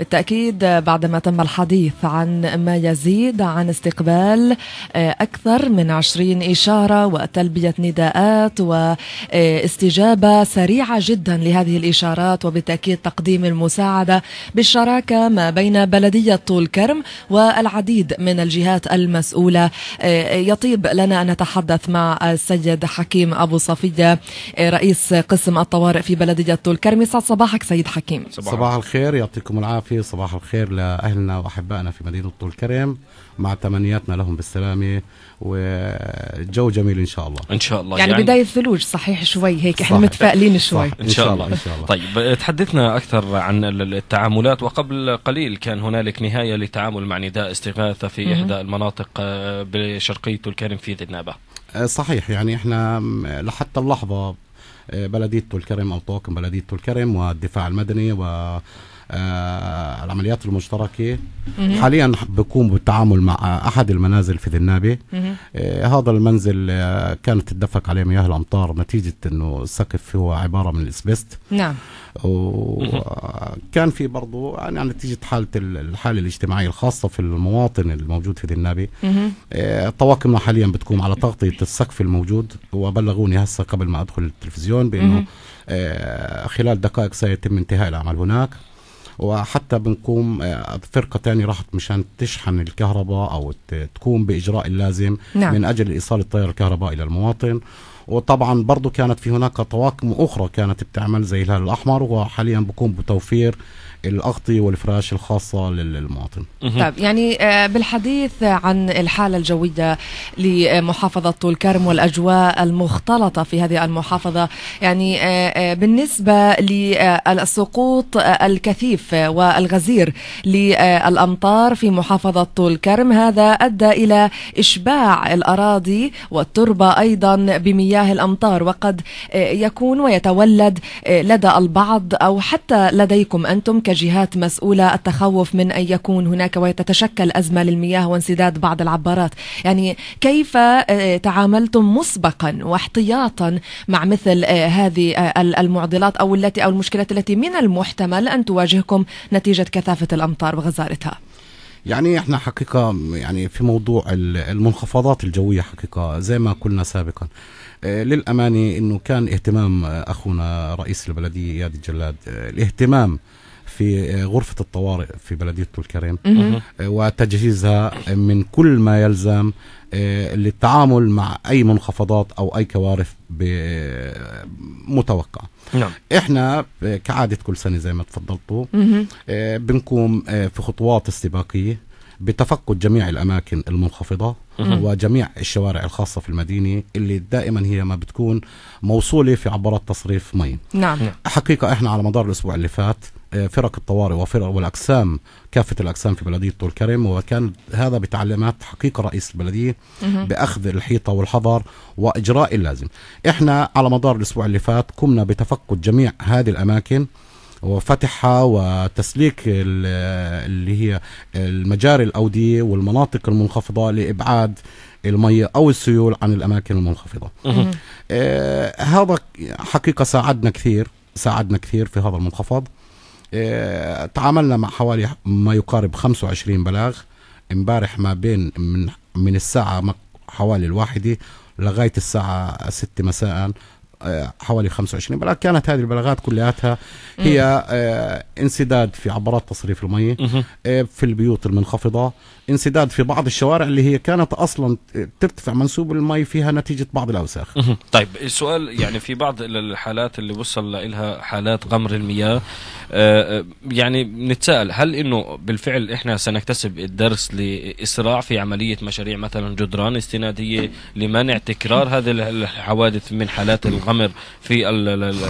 بالتأكيد بعدما تم الحديث عن ما يزيد عن استقبال آه، أكثر من عشرين إشارة وتلبية نداءات واستجابة سريعة جدا لهذه الإشارات وبالتأكيد تقديم المساعدة بالشراكة ما بين بلدية طول كرم والعديد من الجهات المسؤولة آه، يطيب لنا أن نتحدث مع السيد حكيم أبو صفية آه، رئيس قسم الطوارئ في بلدية طول كرم صباحك سيد حكيم صباح الخير يعطيكم العافية فيه صباح الخير لأهلنا وأحبائنا في مدينة طول كرم مع تمنياتنا لهم بالسلامة وجو جميل إن شاء الله إن شاء الله يعني, يعني بداية ثلوج صحيح شوي هيك احنا متفائلين شوي إن, إن, شاء الله. إن شاء الله طيب تحدثنا أكثر عن التعاملات وقبل قليل كان هنالك نهاية لتعامل مع نداء استغاثة في م -م. إحدى المناطق آه، بشرقية طول كرم في ذنابة آه، صحيح يعني احنا لحتى اللحظة آه، بلديه كرم او طوكم بلديه كرم والدفاع المدني و آه، العمليات المشتركه حاليا بكون بالتعامل مع احد المنازل في ذنابه آه، هذا المنزل آه، كانت تدفق عليه مياه الامطار نتيجه انه السقف هو عباره من الاسبست نعم وكان في برضه يعني نتيجه حاله الحاله الاجتماعيه الخاصه في المواطن الموجود في ذنابه طواقمنا حاليا بتقوم على تغطيه السقف الموجود وبلغوني هسه قبل ما ادخل التلفزيون بانه خلال دقائق سيتم انتهاء العمل هناك وحتى بنقوم آه، فرقه تانية راحت مشان تشحن الكهرباء او تقوم باجراء اللازم نعم. من اجل ايصال التيار الكهرباء الى المواطن وطبعا برضو كانت في هناك طواقم اخرى كانت بتعمل زي الهلال الاحمر وحاليا بقوم بتوفير الاغطيه والفراش الخاصه للمواطن. طيب يعني آه، بالحديث عن الحاله الجويه لمحافظه طول كرم والاجواء المختلطه في هذه المحافظه يعني آه، آه، بالنسبه للسقوط الكثيف والغزير للامطار في محافظه طول كرم هذا ادى الى اشباع الاراضي والتربه ايضا بمياه الامطار وقد يكون ويتولد لدى البعض او حتى لديكم انتم كجهات مسؤولة التخوف من أن يكون هناك وتتشكل أزمة للمياه وانسداد بعض العبارات يعني كيف آه، تعاملتم مسبقا واحتياطا مع مثل آه، هذه آه، المعضلات أو التي أو المشكلات التي من المحتمل أن تواجهكم نتيجة كثافة الأمطار وغزارتها يعني احنا حقيقة يعني في موضوع المنخفضات الجوية حقيقة زي ما قلنا سابقا للأمانة انه كان اهتمام اخونا رئيس البلدية اياد الجلاد الاهتمام في آه، غرفة الطوارئ في بلدية الكريم آه، وتجهيزها من كل ما يلزم آه، للتعامل مع أي منخفضات أو أي كوارث متوقعة نعم. احنا كعادة كل سنة زي ما تفضلتوا بنقوم في خطوات استباقية بتفقد جميع الاماكن المنخفضه وجميع الشوارع الخاصه في المدينه اللي دائما هي ما بتكون موصوله في عبارات تصريف مي نعم, نعم. حقيقه احنا على مدار الاسبوع اللي فات فرق الطوارئ وفرق والاقسام كافه الاقسام في بلديه طول كرم وكان هذا بتعليمات حقيقه رئيس البلديه باخذ الحيطه والحذر واجراء اللازم. احنا على مدار الاسبوع اللي فات قمنا بتفقد جميع هذه الاماكن وفتحها وتسليك اللي هي المجاري الاوديه والمناطق المنخفضه لابعاد المية أو السيول عن الأماكن المنخفضة آه هذا حقيقة ساعدنا كثير ساعدنا كثير في هذا المنخفض آه، تعاملنا مع حوالي ما يقارب 25 بلاغ امبارح ما بين من من الساعة حوالي الواحدة لغاية الساعة 6 مساء آه، حوالي 25 بلاغ كانت هذه البلاغات كلياتها هي آه، انسداد في عبارات تصريف المية آه، في البيوت المنخفضة انسداد في بعض الشوارع اللي هي كانت اصلا ترتفع منسوب المي فيها نتيجه بعض الاوساخ. طيب السؤال يعني في بعض الحالات اللي وصل لها حالات غمر المياه يعني نتساءل هل انه بالفعل احنا سنكتسب الدرس لاسراع في عمليه مشاريع مثلا جدران استناديه لمنع تكرار هذه الحوادث من حالات الغمر مستعمر في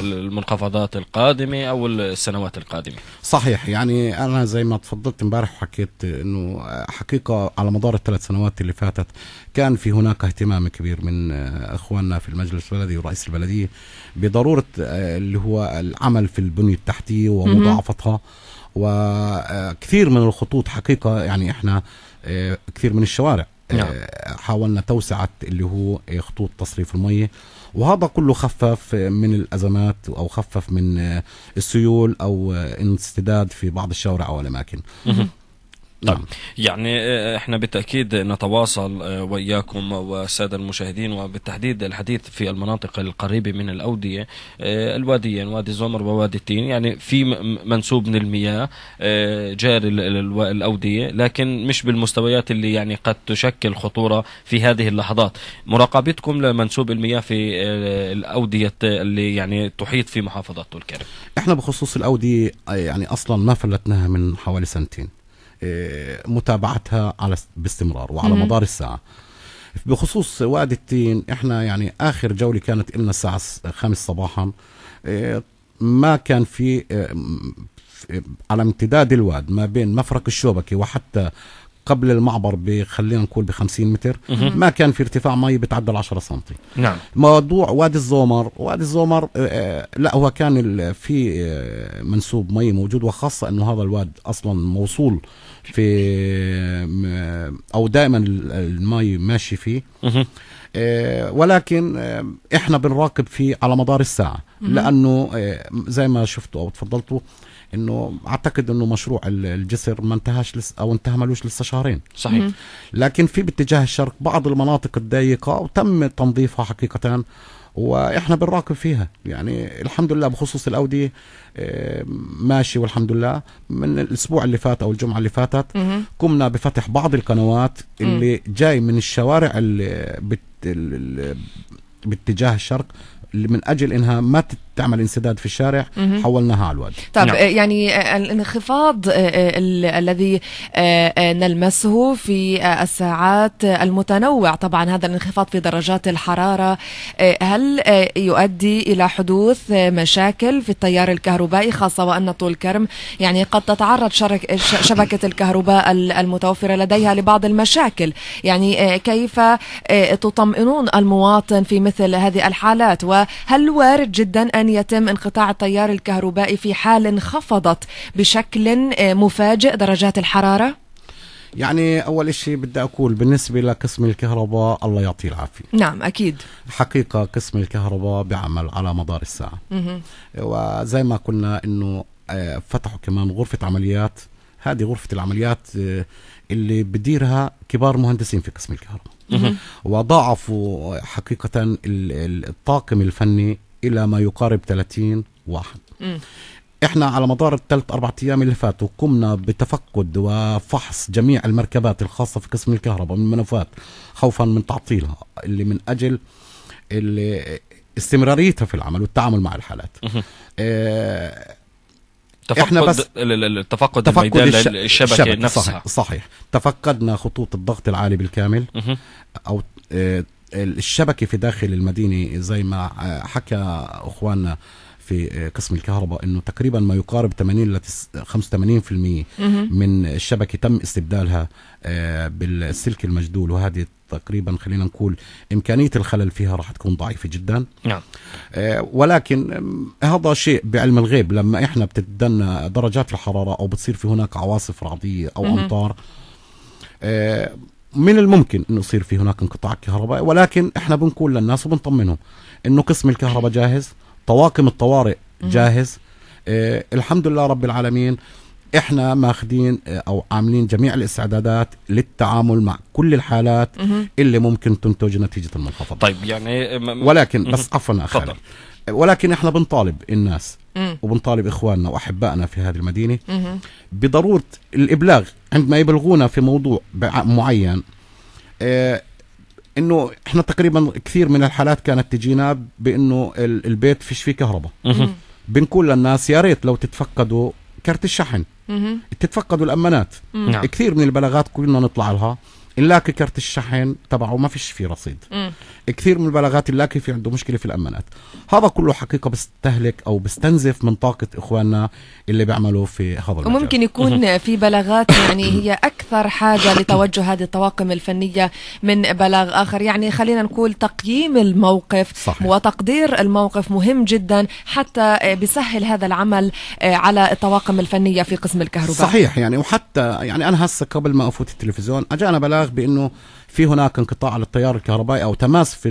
المنخفضات القادمه او السنوات القادمه صحيح يعني انا زي ما تفضلت امبارح وحكيت انه حقيقه على مدار الثلاث سنوات اللي فاتت كان في هناك اهتمام كبير من اخواننا في المجلس البلدي ورئيس البلديه بضروره آه، اللي هو العمل في البنيه التحتيه ومضاعفتها وكثير آه، من الخطوط حقيقه يعني احنا آه، كثير من الشوارع نعم. حاولنا توسعة اللي هو إيه، خطوط تصريف المية وهذا كله خفف من الأزمات أو خفف من آه، السيول أو آه، انسداد في بعض الشوارع أو الأماكن طيب نعم. يعني آه، آه، احنا بالتاكيد نتواصل آه، وياكم والساده المشاهدين وبالتحديد الحديث في المناطق القريبه من الاوديه الواديين وادي زمر ووادي التين يعني في منسوب من المياه جاري الاوديه لكن مش بالمستويات اللي يعني قد تشكل خطوره في هذه اللحظات مراقبتكم لمنسوب المياه في الاوديه اللي يعني تحيط في محافظه الكرم احنا بخصوص الاوديه يعني اصلا ما فلتناها من حوالي سنتين آه، متابعتها على باستمرار وعلى مدار الساعه بخصوص وادي التين احنا يعني اخر جوله كانت لنا الساعه خمس صباحا آه، ما كان آه، في على امتداد الواد ما بين مفرق الشوبكي وحتى قبل المعبر بخلينا نقول ب 50 متر ما كان في ارتفاع مي بتعدى ال 10 سم نعم موضوع وادي الزومر وادي الزومر آه، آه، لا هو كان في آه، منسوب مي موجود وخاصه انه هذا الواد اصلا موصول في او دائما المي ماشي فيه ولكن احنا بنراقب فيه على مدار الساعه لانه زي ما شفتوا او تفضلتوا انه اعتقد انه مشروع الجسر ما انتهاش لسه او انتهى ملوش لسه شهرين صحيح لكن في باتجاه الشرق بعض المناطق الضيقه وتم تنظيفها حقيقه واحنا بنراقب فيها يعني الحمد لله بخصوص الاوديه آه، ماشي والحمد لله من الاسبوع اللي فات او الجمعه اللي فاتت قمنا بفتح بعض القنوات اللي جاي من الشوارع اللي بت... باتجاه الشرق اللي من اجل انها ما تعمل انسداد في الشارع حولناها على الواد طيب نعم. آه، يعني آه، الانخفاض آه، الذي نلمسه في الساعات المتنوع طبعا هذا الانخفاض في درجات الحرارة هل يؤدي إلى حدوث مشاكل في التيار الكهربائي خاصة وأن طول كرم يعني قد تتعرض شبكة الكهرباء المتوفرة لديها لبعض المشاكل يعني كيف تطمئنون المواطن في مثل هذه الحالات وهل وارد جدا أن يتم انقطاع التيار الكهربائي في حال انخفضت بشكل آه، مفاجئ درجات الحراره؟ يعني اول شيء بدي اقول بالنسبه لقسم الكهرباء الله يعطيه العافيه نعم اكيد حقيقه قسم الكهرباء بيعمل على مدار الساعه مه. وزي ما قلنا انه آه، فتحوا كمان غرفه عمليات هذه غرفه العمليات آه، اللي بديرها كبار مهندسين في قسم الكهرباء وضاعفوا حقيقه الطاقم الفني الى ما يقارب 30 واحد م. احنا على مدار الثلاث اربع ايام اللي فاتوا قمنا بتفقد وفحص جميع المركبات الخاصه في قسم الكهرباء من المنوفات خوفا من تعطيلها اللي من اجل اللي استمراريتها في العمل والتعامل مع الحالات آه، تفقد احنا بس التفقد تفقد الشبكه, نفسها صحيح, صحيح تفقدنا خطوط الضغط العالي بالكامل او آه، الشبكه في داخل المدينه زي ما آه، حكى اخواننا في آه، قسم الكهرباء انه تقريبا ما يقارب 80 ل 85% من الشبكه تم استبدالها آه، بالسلك المجدول وهذه تقريبا خلينا نقول إمكانية الخلل فيها راح تكون ضعيفة جدا نعم. ولكن هذا شيء بعلم الغيب لما إحنا بتتدنى درجات الحرارة أو بتصير في هناك عواصف رعدية أو أمطار آه من الممكن انه يصير في هناك انقطاع كهرباء ولكن احنا بنقول للناس وبنطمنهم انه قسم الكهرباء جاهز طواقم الطوارئ جاهز اه الحمد لله رب العالمين احنا ماخذين آه، او عاملين جميع الاستعدادات للتعامل مع كل الحالات اللي ممكن تنتج نتيجه المنخفض طيب يعني آه، ولكن بس عفوا اخي ولكن احنا بنطالب الناس وبنطالب اخواننا واحبائنا في هذه المدينه بضروره الابلاغ عندما يبلغونا في موضوع معين آه، انه احنا تقريبا كثير من الحالات كانت تجينا بانه البيت فيش فيه كهرباء بنقول للناس يا ريت لو تتفقدوا كرت الشحن تتفقدوا الامانات نعم. كثير من البلاغات كنا نطلع لها نلاقي كرت الشحن تبعه ما فيش فيه رصيد م. كثير من البلاغات نلاقي في عنده مشكله في الامانات هذا كله حقيقه بيستهلك او بيستنزف من طاقه اخواننا اللي بيعملوا في هذا المجال وممكن يكون في بلاغات يعني هي اكثر حاجه لتوجه هذه الطواقم الفنيه من بلاغ اخر يعني خلينا نقول تقييم الموقف صحيح. وتقدير الموقف مهم جدا حتى بيسهل هذا العمل آه، على الطواقم الفنيه في قسم الكهرباء صحيح يعني وحتى يعني انا هسه قبل ما افوت التلفزيون اجانا بلاغ الابلاغ بانه في هناك انقطاع للتيار الكهربائي او تماس في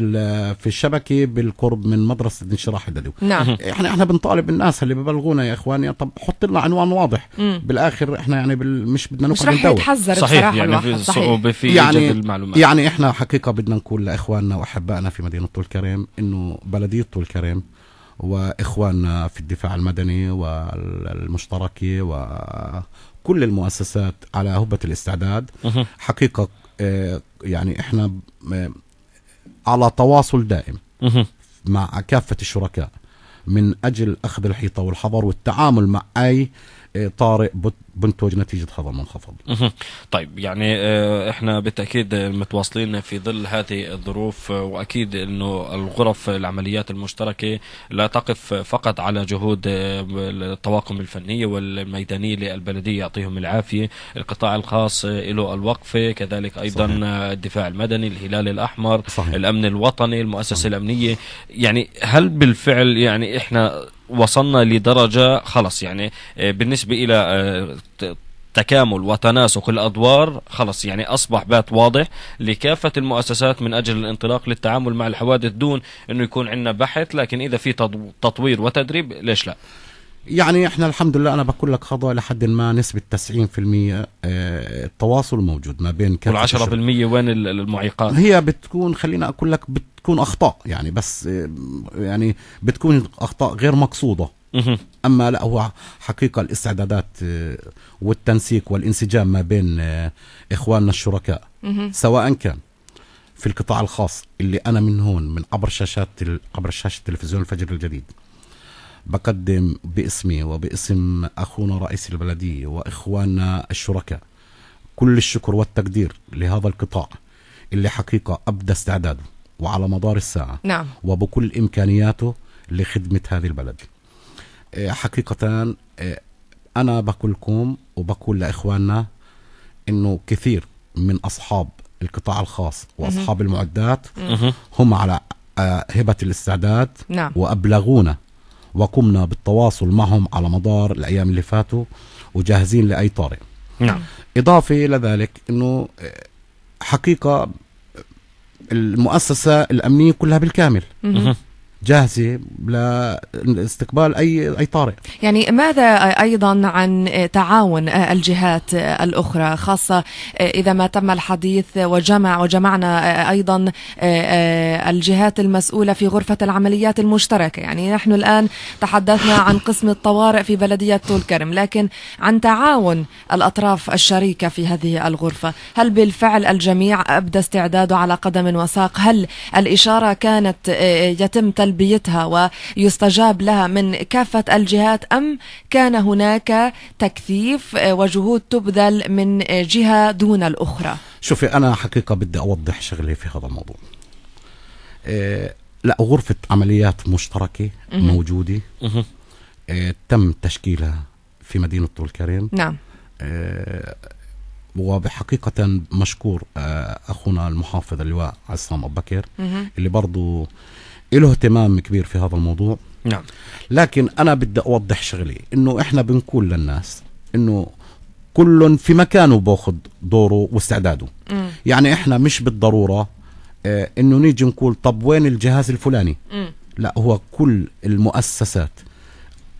في الشبكه بالقرب من مدرسه انشراح الدلو نعم احنا احنا بنطالب الناس اللي ببلغونا يا اخواني طب حط لنا عنوان واضح مم. بالاخر احنا يعني بال... مش بدنا نقعد مش رح يتحذر صحيح يعني في صعوبه في يعني المعلومات يعني احنا حقيقه بدنا نقول لاخواننا واحبائنا في مدينه طول كرم انه بلديه طول كرم واخواننا في الدفاع المدني والمشتركه وكل المؤسسات على هبه الاستعداد حقيقه آه، يعني احنا آه، على تواصل دائم مع كافه الشركاء من اجل اخذ الحيطه والحظر والتعامل مع اي إيه، طارئ بنتج نتيجه هذا المنخفض. طيب يعني إيه، احنا بالتاكيد متواصلين في ظل هذه الظروف واكيد انه الغرف العمليات المشتركه لا تقف فقط على جهود إيه، الطواقم الفنيه والميدانيه للبلديه يعطيهم العافيه، القطاع الخاص له الوقفه، كذلك ايضا صحيح. الدفاع المدني، الهلال الاحمر، صحيح. الامن الوطني، المؤسسه صحيح. الامنيه، يعني هل بالفعل يعني احنا وصلنا لدرجة خلص يعني آه، بالنسبة إلى آه، تكامل وتناسق الادوار خلص يعني اصبح بات واضح لكافه المؤسسات من اجل الانطلاق للتعامل مع الحوادث دون انه يكون عندنا بحث لكن اذا في تطوير وتدريب ليش لا؟ يعني احنا الحمد لله انا بقول لك خضوا لحد ما نسبه 90% آه، التواصل موجود ما بين كل 10% وين المعيقات هي بتكون خلينا اقول لك بتكون اخطاء يعني بس آه، يعني بتكون اخطاء غير مقصوده اما لا هو حقيقه الاستعدادات آه، والتنسيق والانسجام ما بين اخواننا الشركاء سواء كان في القطاع الخاص اللي انا من هون من عبر شاشات عبر شاشه تلفزيون الفجر الجديد بقدم باسمي وباسم أخونا رئيس البلدية وإخواننا الشركاء كل الشكر والتقدير لهذا القطاع اللي حقيقة أبدى استعداده وعلى مدار الساعة نعم. وبكل إمكانياته لخدمة هذه البلد إيه، حقيقة إيه، أنا بقول لكم وبقول لإخواننا أنه كثير من أصحاب القطاع الخاص وأصحاب المعدات هم على آه، هبة الاستعداد نعم. وأبلغونا وقمنا بالتواصل معهم على مدار الأيام اللي فاتوا وجاهزين لأي طارئ نعم إضافة إلى ذلك أنه حقيقة المؤسسة الأمنية كلها بالكامل جاهزه لاستقبال اي اي طارئ. يعني ماذا ايضا عن تعاون الجهات الاخرى خاصه اذا ما تم الحديث وجمع وجمعنا ايضا الجهات المسؤوله في غرفه العمليات المشتركه، يعني نحن الان تحدثنا عن قسم الطوارئ في بلديه طول كرم، لكن عن تعاون الاطراف الشريكه في هذه الغرفه، هل بالفعل الجميع ابدى استعداده على قدم وساق؟ هل الاشاره كانت يتم تل سلبيتها ويستجاب لها من كافة الجهات أم كان هناك تكثيف وجهود تبذل من جهة دون الأخرى شوفي أنا حقيقة بدي أوضح شغلي في هذا الموضوع إيه لا غرفة عمليات مشتركة موجودة إيه تم تشكيلها في مدينة طول الكريم نعم إيه وبحقيقة مشكور آه، أخونا المحافظ اللواء عصام أبو بكر اللي برضو له اهتمام كبير في هذا الموضوع نعم لكن انا بدي اوضح شغلي انه احنا بنقول للناس انه كل في مكانه باخذ دوره واستعداده م. يعني احنا مش بالضروره اه انه نيجي نقول طب وين الجهاز الفلاني م. لا هو كل المؤسسات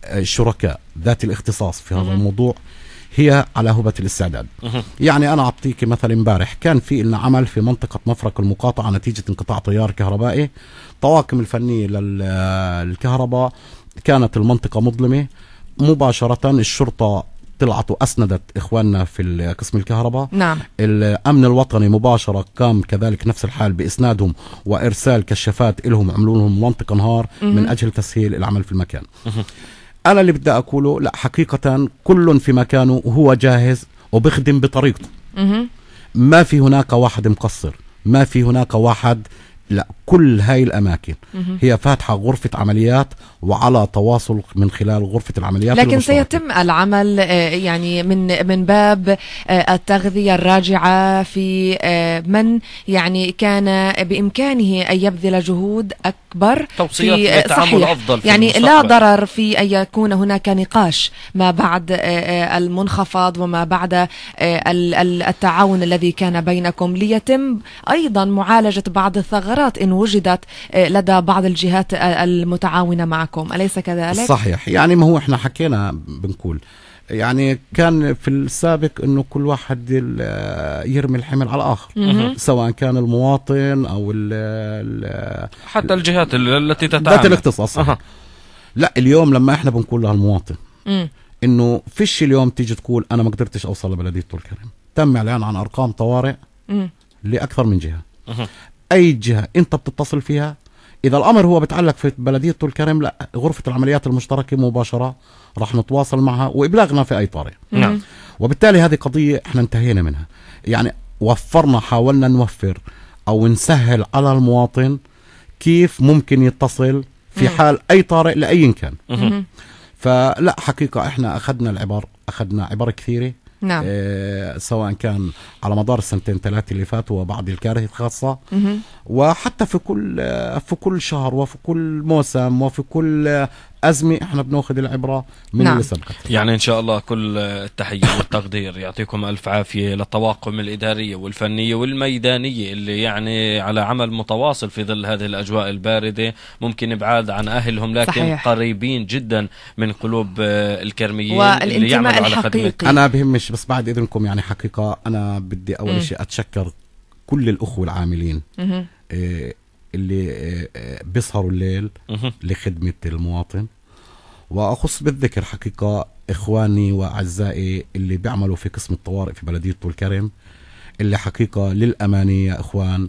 الشركاء آه، ذات الاختصاص في هذا م. الموضوع هي على هبة الاستعداد يعني أنا أعطيك مثلا امبارح كان في لنا عمل في منطقة مفرق المقاطعة نتيجة انقطاع تيار كهربائي الطواقم الفنيه للكهرباء كانت المنطقه مظلمه مباشره الشرطه طلعت واسندت اخواننا في قسم الكهرباء نعم الامن الوطني مباشره قام كذلك نفس الحال باسنادهم وارسال كشافات لهم عملوا لهم منطقه نهار من اجل تسهيل العمل في المكان انا اللي بدي اقوله لا حقيقه كل في مكانه وهو جاهز وبخدم بطريقته ما في هناك واحد مقصر ما في هناك واحد لا كل هاي الأماكن هي فاتحة غرفة عمليات وعلى تواصل من خلال غرفة العمليات لكن سيتم العمل آه، يعني من من باب آه، التغذية الراجعة في آه، من يعني كان بإمكانه أن يبذل جهود أكبر في صحيح أفضل في يعني المستقبل. لا ضرر في أن يكون هناك نقاش ما بعد المنخفض وما بعد التعاون الذي كان بينكم ليتم أيضا معالجة بعض الثغرات استفسارات إن وجدت آه، لدى بعض الجهات آه، المتعاونة معكم أليس كذلك؟ صحيح يعني ما هو إحنا حكينا بنقول يعني كان في السابق انه كل واحد آه، يرمي الحمل على الاخر سواء كان المواطن او ال الـ حتى الجهات التي تتعامل ذات الاختصاص أه. لا اليوم لما احنا بنقول لها المواطن انه فيش اليوم تيجي تقول انا ما قدرتش اوصل لبلديه طول كرم تم اعلان عن ارقام طوارئ لاكثر من جهه اي جهه انت بتتصل فيها اذا الامر هو بتعلق في بلديه طول كرم لا غرفه العمليات المشتركه مباشره راح نتواصل معها وابلاغنا في اي طريق نعم وبالتالي هذه قضيه احنا انتهينا منها يعني وفرنا حاولنا نوفر او نسهل على المواطن كيف ممكن يتصل في حال اي طارئ لاي كان فلا حقيقه احنا اخذنا العبر اخذنا عبر كثيره نعم. آه، سواء كان على مدار السنتين ثلاثه اللي فاتوا وبعض الكاره الخاصه وحتى في كل آه، في كل شهر وفي كل موسم وفي كل آه، ازمه احنا بناخذ العبره من نعم. اللي سبقت يعني ان شاء الله كل التحيه والتقدير يعطيكم الف عافيه للطواقم الاداريه والفنيه والميدانيه اللي يعني على عمل متواصل في ظل هذه الاجواء البارده ممكن بعاد عن اهلهم لكن صحيح. قريبين جدا من قلوب الكرميين اللي يعملوا على خدمه انا بهمش بس بعد اذنكم يعني حقيقه انا بدي اول شيء اتشكر كل الاخوه العاملين اللي آه، آه، بيسهروا الليل لخدمة المواطن وأخص بالذكر حقيقة إخواني وأعزائي اللي بيعملوا في قسم الطوارئ في بلدية طول كرم اللي حقيقة للأمانة يا إخوان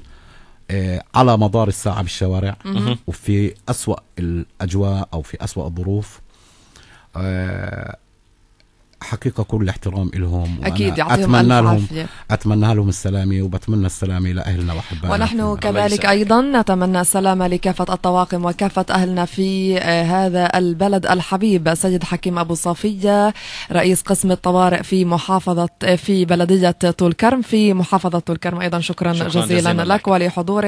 آه، على مدار الساعة بالشوارع وفي أسوأ الأجواء أو في أسوأ الظروف حقيقة كل احترام لهم أكيد يعطيهم أتمنى لهم أتمنى لهم السلامة وبتمنى السلامة لأهلنا وأحبائنا ونحن كذلك أيضا نتمنى السلامة لكافة الطواقم وكافة أهلنا في آه، هذا البلد الحبيب سيد حكيم أبو صفية رئيس قسم الطوارئ في محافظة آه، في بلدية طول كرم في محافظة طول كرم أيضا شكرا, شكرا جزيلا, جزيلا لك ولحضورك